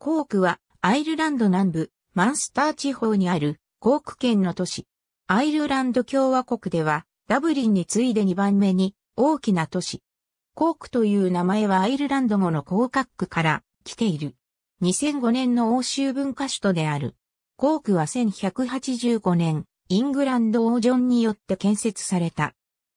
コークはアイルランド南部マンスター地方にあるコーク県の都市。アイルランド共和国ではダブリンに次いで2番目に大きな都市。コークという名前はアイルランド語のコーカックから来ている。2005年の欧州文化首都である。コークは1185年、イングランド王ジョンによって建設された。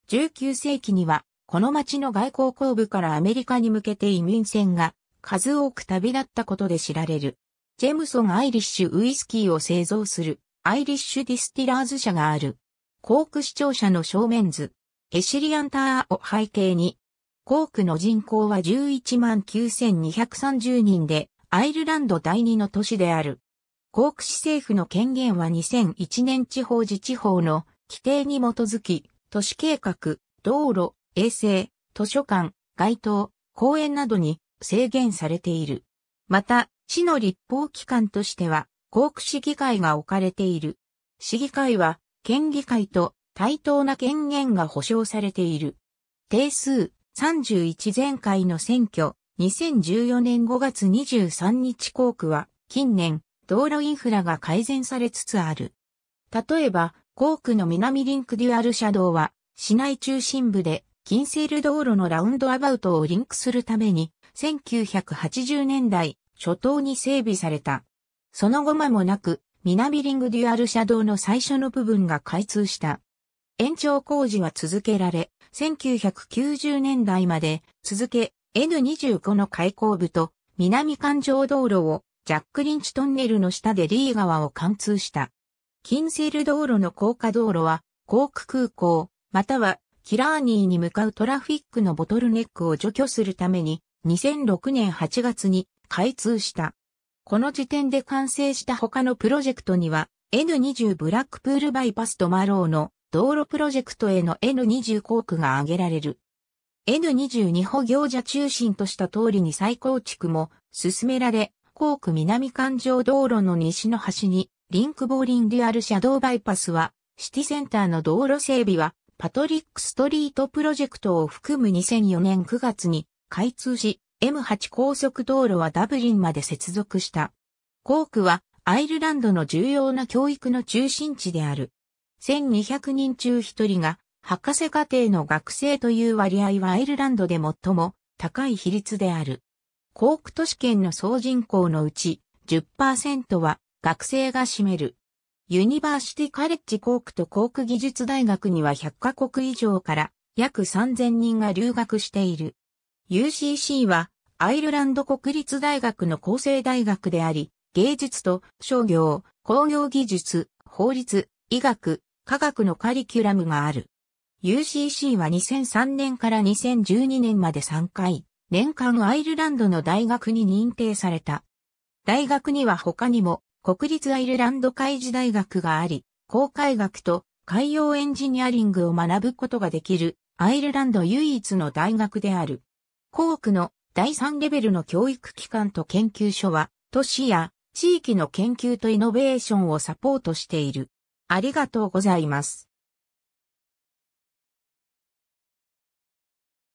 19世紀には、この町の外交後部からアメリカに向けて移民船が数多く旅立ったことで知られる。ジェムソン・アイリッシュ・ウイスキーを製造する、アイリッシュ・ディスティラーズ社がある。コーク市庁舎の正面図、エシリアンターを背景に、コークの人口は11万9230人で、アイルランド第二の都市である。コーク市政府の権限は2001年地方自治法の規定に基づき、都市計画、道路、衛生、図書館、街灯、公園などに制限されている。また、市の立法機関としては、甲府市議会が置かれている。市議会は、県議会と対等な権限が保障されている。定数31前回の選挙、2014年5月23日校区は、近年、道路インフラが改善されつつある。例えば、校区の南リンクデュアル車道は、市内中心部で、金セール道路のラウンドアバウトをリンクするために、1980年代初頭に整備された。その後間もなく、南リングデュアル車道の最初の部分が開通した。延長工事は続けられ、1990年代まで続け N25 の開口部と南環状道路をジャックリンチトンネルの下でリー川を貫通した。キンセル道路の高架道路は、コーク空港、またはキラーニーに向かうトラフィックのボトルネックを除去するために2006年8月に開通した。この時点で完成した他のプロジェクトには N20 ブラックプールバイパスとマローの道路プロジェクトへの N20 工区が挙げられる。N22 歩行者中心とした通りに再構築も進められ、工区南環状道路の西の端にリンクボーリンデュアル車道バイパスは、シティセンターの道路整備は、パトリックストリートプロジェクトを含む2004年9月に開通し、M8 高速道路はダブリンまで接続した。コークはアイルランドの重要な教育の中心地である。1200人中1人が博士課程の学生という割合はアイルランドで最も高い比率である。コーク都市圏の総人口のうち10%は学生が占める。ユニバーシティカレッジコークとコーク技術大学には100カ国以上から約3000人が留学している。UCC はアイルランド国立大学の構成大学であり、芸術と商業、工業技術、法律、医学、科学のカリキュラムがある。UCC は2003年から2012年まで3回、年間アイルランドの大学に認定された。大学には他にも国立アイルランド海事大学があり、航海学と海洋エンジニアリングを学ぶことができるアイルランド唯一の大学である。校区の第3レベルの教育機関と研究所は、都市や地域の研究とイノベーションをサポートしている。ありがとうございます。